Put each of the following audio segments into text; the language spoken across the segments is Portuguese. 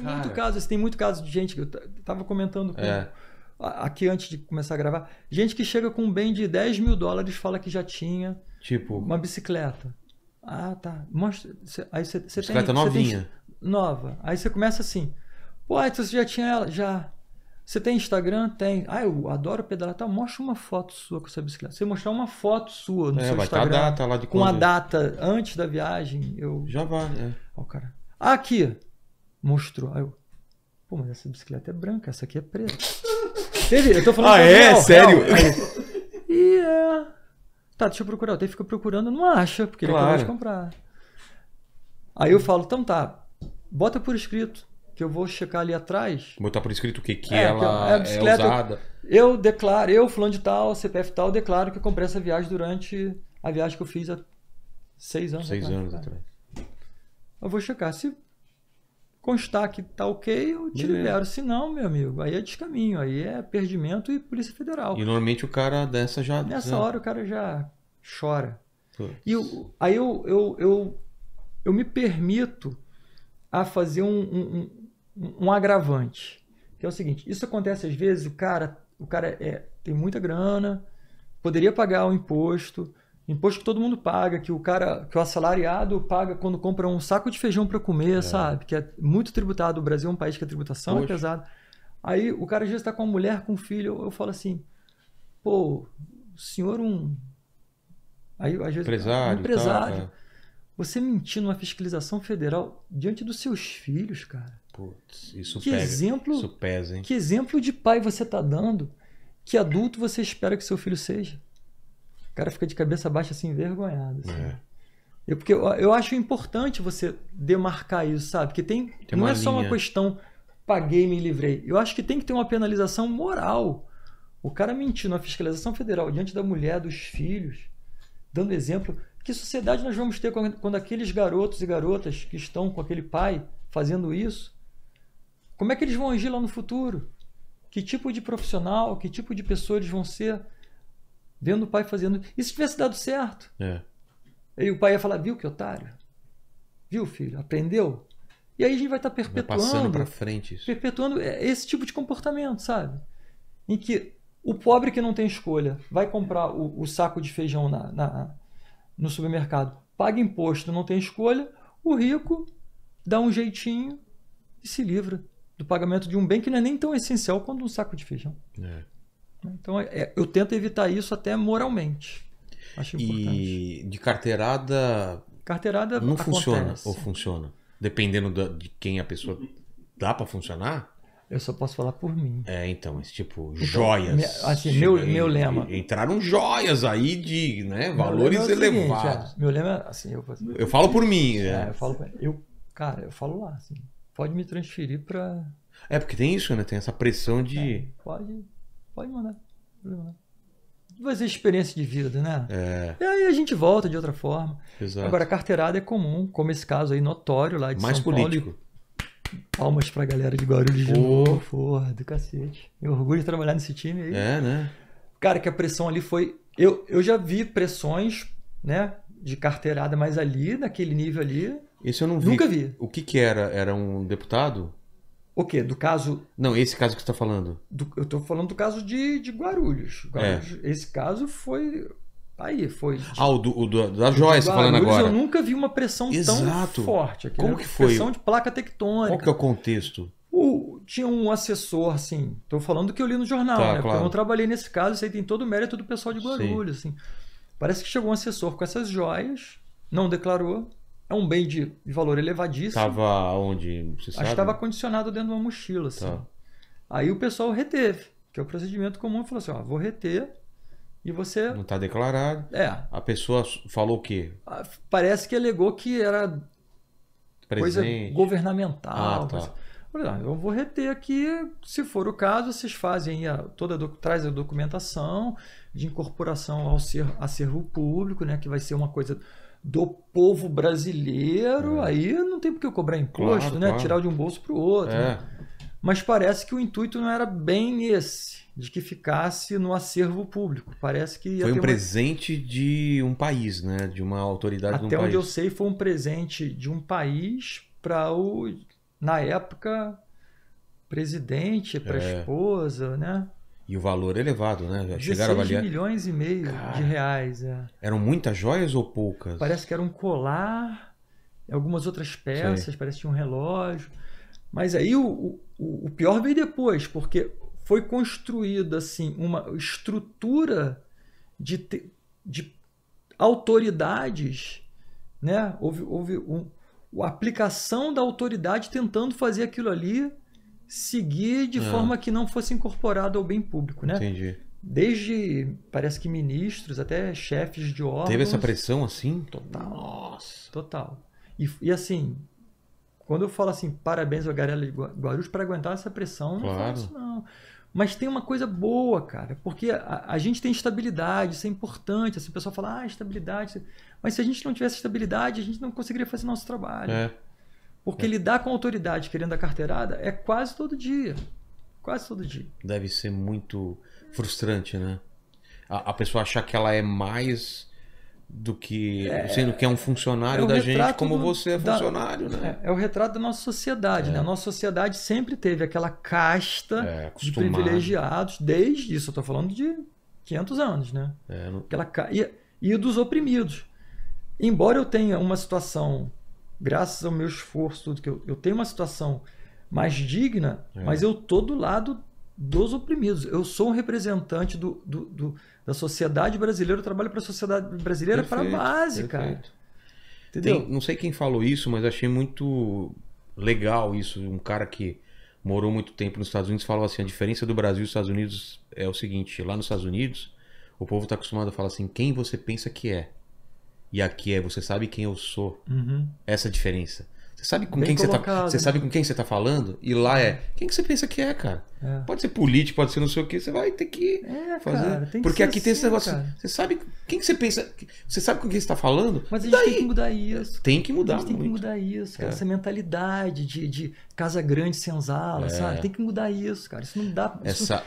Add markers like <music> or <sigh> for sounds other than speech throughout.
tem Cara. muito caso, tem muito caso de gente que eu tava comentando com, é. aqui antes de começar a gravar, gente que chega com um bem de 10 mil dólares, fala que já tinha tipo uma bicicleta. Ah, tá. Mostra, cê, aí você tem bicicleta novinha. Tem, nova. Aí você começa assim: "Pô, você já tinha ela já. Você tem Instagram? Tem. Ah, eu adoro pedalar. Tá, mostra uma foto sua com essa bicicleta. Você mostrar uma foto sua no é, seu vai Instagram. Tá a data lá de com a data antes da viagem, eu já vai, é. Ó, cara. aqui, mostrou. Aí eu, pô, mas essa bicicleta é branca, essa aqui é preta. Teve, eu tô falando. Ah, é? Real, Sério? E yeah. é. Tá, deixa eu procurar. Até fica procurando, não acha, porque claro. ele acabou de comprar. Aí eu falo, então tá, bota por escrito, que eu vou checar ali atrás. Botar por escrito o que, que é, ela é, é usada. Eu, eu declaro, eu, fulano de tal, CPF tal, declaro que eu comprei essa viagem durante a viagem que eu fiz há seis anos seis atrás. Seis anos atrás. Eu vou checar. Se constar que tá ok, eu te Beleza. libero. Se não, meu amigo, aí é descaminho, aí é perdimento e Polícia Federal. E normalmente o cara dessa já. Nessa hora o cara já chora. E eu, aí eu, eu, eu, eu me permito a fazer um, um, um, agravante. Que é o seguinte, isso acontece às vezes, o cara, o cara é, tem muita grana, poderia pagar o imposto, Imposto que todo mundo paga, que o cara, que o assalariado paga quando compra um saco de feijão para comer, é. sabe? Que é muito tributado. O Brasil é um país que a tributação é Poxa. é pesada. Aí o cara já está com a mulher, com um filho. Eu, falo assim, pô, o senhor é um. Aí, às vezes, empresário. Um empresário. Tá, é. Você mentir numa fiscalização federal diante dos seus filhos, cara. Putz, isso que pega, Exemplo, isso pesa, hein? Que exemplo de pai você está dando? Que adulto você espera que seu filho seja? O cara fica de cabeça baixa, assim, envergonhado. Assim. É. Eu, porque eu, eu acho importante você demarcar isso, sabe? Porque tem, tem não é linha. só uma questão paguei, me livrei. Eu acho que tem que ter uma penalização moral. O cara mentiu na fiscalização federal diante da mulher, dos filhos, dando exemplo. Que sociedade nós vamos ter quando aqueles garotos e garotas que estão com aquele pai fazendo isso? Como é que eles vão agir lá no futuro? Que tipo de profissional, que tipo de pessoa eles vão ser? Vendo o pai fazendo. E se tivesse dado certo? É. Aí o pai ia falar: viu que otário? Viu, filho? Aprendeu? E aí a gente vai estar tá perpetuando. Vai passando para frente isso. Perpetuando é, esse tipo de comportamento, sabe? Em que o pobre que não tem escolha vai comprar o, o saco de feijão na, na, no supermercado, paga imposto, não tem escolha. O rico dá um jeitinho e se livra do pagamento de um bem que não é nem tão essencial quanto um saco de feijão. É. Então é, é, eu tento evitar isso até moralmente. Acho importante. E de carteirada. Carteirada não acontece. funciona ou funciona? Dependendo da, de quem a pessoa dá para funcionar? Eu só posso falar por mim. É, então, esse tipo, então, joias. Assim, meu, meu lema. Entraram joias aí de né, valores meu é elevados. Seguinte, é, meu lema é assim, eu, assim, eu falo por mim. É, é, eu falo, eu, cara, eu falo lá, assim, pode me transferir para. É, porque tem isso, né? Tem essa pressão de. É, pode Pode mandar. Pode mandar. Vai ser experiência de vida, né? É. E aí a gente volta de outra forma. Exato. Agora, carteirada é comum, como esse caso aí notório lá de Mais São político. Paulo. Palmas pra galera de Guarulhos de novo. Porra, do cacete. Eu orgulho de trabalhar nesse time aí. É, né? Cara, que a pressão ali foi. Eu, eu já vi pressões, né? De carteirada, mas ali, naquele nível ali. Isso eu não vi. Nunca vi. O que que era? Era um deputado? O quê? Do caso. Não, esse caso que você está falando. Do, eu estou falando do caso de, de Guarulhos. É. Guarulhos. É. Esse caso foi. Aí, foi. De, ah, o, do, o do, da Joyce tá falando agora. Eu nunca vi uma pressão Exato. tão forte aqui. Como né? que foi? Pressão de placa tectônica. Qual que é o contexto? O, tinha um assessor, assim. Estou falando que eu li no jornal, tá, né? Claro. Porque eu não trabalhei nesse caso, isso aí tem todo o mérito do pessoal de Guarulhos, Sim. assim. Parece que chegou um assessor com essas joias, não declarou, é um bem de, de valor elevadíssimo. Tava onde? Você sabe? Acho que estava condicionado dentro de uma mochila. Assim. Tá. Aí o pessoal reteve, que é o procedimento comum, falou assim: ó, vou reter e você. Não está declarado. É. A pessoa falou o quê? Ah, parece que alegou que era Presente. coisa governamental. Ah, tá. Coisa... Assim. Eu vou reter aqui, se for o caso, vocês fazem a, toda a, traz a documentação de incorporação ao acervo público, né, que vai ser uma coisa do povo brasileiro, é. aí não tem por que eu cobrar imposto, claro, né? Claro. Tirar de um bolso para o outro. É. Né? Mas parece que o intuito não era bem esse, de que ficasse no acervo público. Parece que foi um presente de um país, né? De uma autoridade. Até um onde país. eu sei, foi um presente de um país para o, na época, presidente, para a é. esposa, né? E o valor elevado, né? chegaram a avaliar. milhões e meio Cara, de reais. É. Eram muitas joias ou poucas? Parece que era um colar, algumas outras peças, Sei. parece que um relógio. Mas aí o, o, o pior veio depois, porque foi construída assim uma estrutura de, te, de autoridades, né? Houve, houve um, a aplicação da autoridade tentando fazer aquilo ali seguir de é. forma que não fosse incorporado ao bem público, né? Entendi. Desde, parece que ministros, até chefes de órgãos. Teve essa pressão assim? Total. Nossa. Total. E, e assim, quando eu falo assim, parabéns ao Garela de Guarulhos para aguentar essa pressão, claro. não falo não. Mas tem uma coisa boa, cara, porque a, a gente tem estabilidade, isso é importante. Assim, o pessoal fala, ah, estabilidade. Mas se a gente não tivesse estabilidade, a gente não conseguiria fazer nosso trabalho. É. Porque é. lidar com autoridade querendo a carteirada é quase todo dia. Quase todo dia. Deve ser muito frustrante, né? A, a pessoa achar que ela é mais do que. É, sendo que é um funcionário é da gente, como do, você é funcionário, da, né? É, é, o retrato da nossa sociedade, é. né? A nossa sociedade sempre teve aquela casta é, de privilegiados, desde isso, eu estou falando de 500 anos, né? É, não... aquela, e, e dos oprimidos. Embora eu tenha uma situação graças ao meu esforço, tudo que eu, eu tenho uma situação mais digna, é. mas eu tô do lado dos oprimidos. Eu sou um representante do, do, do da sociedade brasileira, eu trabalho para a sociedade brasileira para a base, perfeito. cara. Entendeu? Tem, não sei quem falou isso, mas achei muito legal isso. Um cara que morou muito tempo nos Estados Unidos falou assim: a diferença do Brasil e dos Estados Unidos é o seguinte: lá nos Estados Unidos, o povo está acostumado a falar assim, quem você pensa que é e aqui é você sabe quem eu sou. Uhum. Essa é diferença. Você sabe com Bem quem tá- colocado, você tá, né? você sabe com quem você tá falando e lá é quem que você pensa que é, cara. É. Pode ser político, pode ser não sei o que, você vai ter que é, fazer. Cara, tem que Porque aqui assim, tem esse negócio, cara. você sabe quem que você pensa, você sabe com quem você tá falando? Mas a gente Daí, tem que mudar isso. Tem que mudar. A gente muito. tem que mudar isso, cara. É. Essa mentalidade de, de casa grande senzala, é. sabe? Tem que mudar isso, cara. Isso não dá. Essa, isso, tá,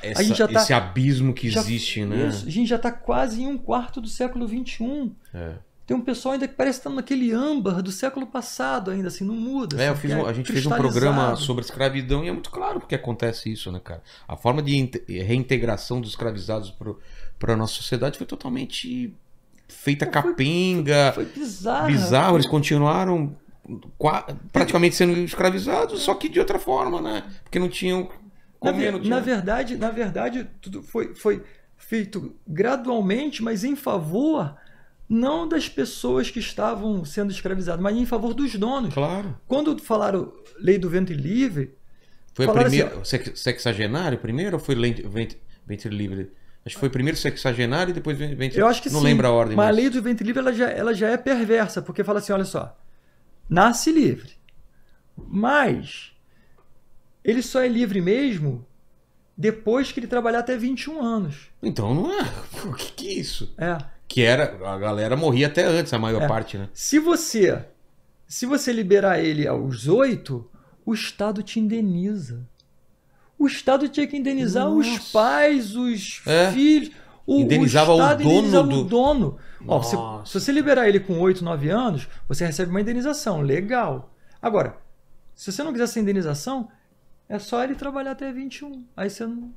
esse abismo que já, existe, né? Isso, a gente já tá quase em um quarto do século XXI. É. Tem um pessoal ainda que parece estar tá naquele âmbar do século passado ainda, assim, não muda. É, assim, um, a gente fez um programa sobre escravidão e é muito claro porque acontece isso, né, cara? A forma de reintegração dos escravizados para a nossa sociedade foi totalmente feita é, foi, capenga. Foi, foi bizarro. Bizarro, eles continuaram praticamente sendo escravizados, só que de outra forma, né? Porque não tinham... na, ver, não tinha... na verdade, na verdade, tudo foi, foi feito gradualmente, mas em favor não das pessoas que estavam sendo escravizadas, mas em favor dos donos. Claro. Quando falaram lei do ventre livre. Foi a primeira. Assim, sexagenário primeiro ou foi ventre, ventre livre? Acho que foi primeiro sexagenário e depois ventre Eu acho que Não sim, lembro a ordem. Mas, mas a lei do ventre livre ela já, ela já é perversa, porque fala assim: olha só, nasce livre. Mas ele só é livre mesmo depois que ele trabalhar até 21 anos. Então não é. <laughs> O que, que é isso? É. Que era. A galera morria até antes, a maior é. parte, né? Se você. Se você liberar ele aos oito, o Estado te indeniza. O Estado tinha que indenizar Nossa. os pais, os é. filhos. O, indenizava o, Estado o dono indenizava do... o dono. Ó, se, se, você liberar ele com 8, 9 anos, você recebe uma indenização. Legal. Agora, se você não quiser essa indenização, é só ele trabalhar até 21. Aí você não.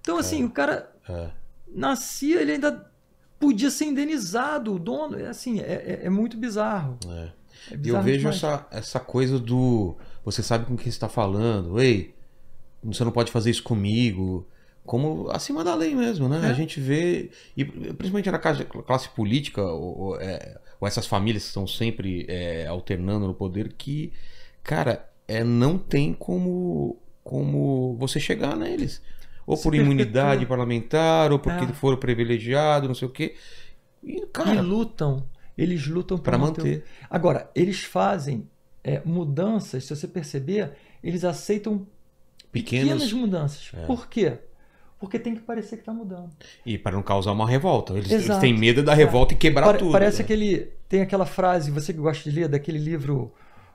Então, assim, é. o cara é. nascia, ele ainda podia ser indenizado o dono. É assim, é, é, é muito bizarro. É. É eu vejo essa, essa coisa do. Você sabe com quem está falando, ei, você não pode fazer isso comigo. Como acima da lei mesmo, né? É. A gente vê, e principalmente na classe política, ou, ou, é, ou essas famílias que estão sempre é, alternando no poder, que, cara, é, não tem como, como você chegar neles ou por imunidade <laughs> parlamentar, ou porque é. foram privilegiados, não sei o quê. E, cara, e lutam. Eles lutam para manter. manter. Agora, eles fazem é, mudanças, se você perceber, eles aceitam Pequenos, pequenas mudanças. É. Por quê? Porque tem que parecer que está mudando. E para não causar uma revolta. Eles, eles têm medo da revolta e quebrar Pare, tudo. Parece né? aquele. Tem aquela frase, você que gosta de ler, daquele livro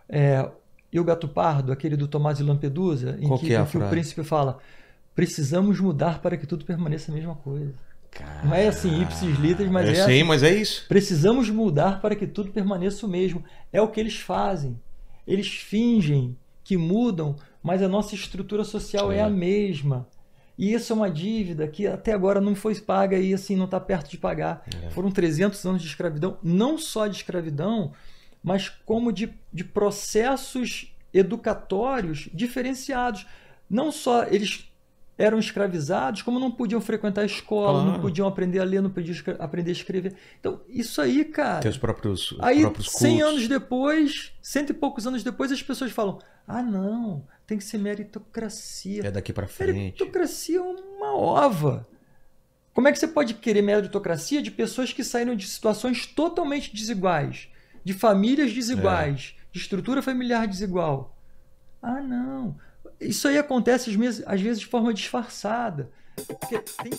é, E o Gato Pardo, aquele do Tomás de Lampedusa, em Qual que, que, é em que o príncipe fala Precisamos mudar para que tudo permaneça a mesma coisa. Não é assim, ipsis litas mas é, é assim. mas é isso. Precisamos mudar para que tudo permaneça o mesmo. É o que eles fazem. Eles fingem que mudam, mas a nossa estrutura social é, é a mesma. E isso é uma dívida que até agora não foi paga e assim não está perto de pagar. É. Foram 300 anos de escravidão, não só de escravidão, mas como de, de processos educatórios diferenciados. Não só eles eram escravizados, como não podiam frequentar a escola, não podiam aprender a ler, não podiam aprender a escrever. Então, isso aí, cara. Tem os próprios. Os aí, próprios 100 anos depois, cento e poucos anos depois, as pessoas falam: ah, não, tem que ser meritocracia. É daqui para frente. Meritocracia é uma ova. Como é que você pode querer meritocracia de pessoas que saíram de situações totalmente desiguais, de famílias desiguais, é. de estrutura familiar desigual? Ah, não isso aí acontece às vezes, às vezes de forma disfarçada. Porque tem...